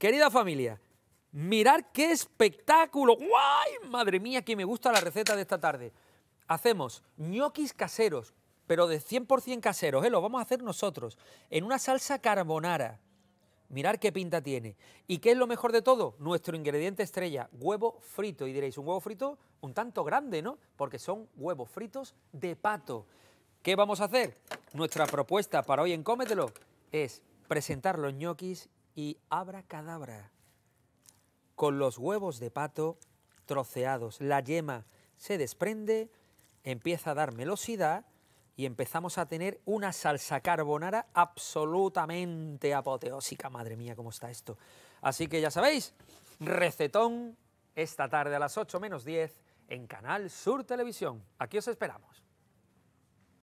Querida familia, mirar qué espectáculo. ¡Guay! Madre mía, que me gusta la receta de esta tarde. Hacemos ñoquis caseros, pero de 100% caseros, ¿eh? Lo vamos a hacer nosotros, en una salsa carbonara. Mirar qué pinta tiene. ¿Y qué es lo mejor de todo? Nuestro ingrediente estrella, huevo frito. Y diréis, un huevo frito un tanto grande, ¿no? Porque son huevos fritos de pato. ¿Qué vamos a hacer? Nuestra propuesta para hoy en Cómetelo es presentar los ñoquis y cadabra Con los huevos de pato troceados, la yema se desprende, empieza a dar melosidad y empezamos a tener una salsa carbonara absolutamente apoteósica. Madre mía, cómo está esto. Así que ya sabéis, recetón esta tarde a las 8 menos 10 en Canal Sur Televisión. Aquí os esperamos.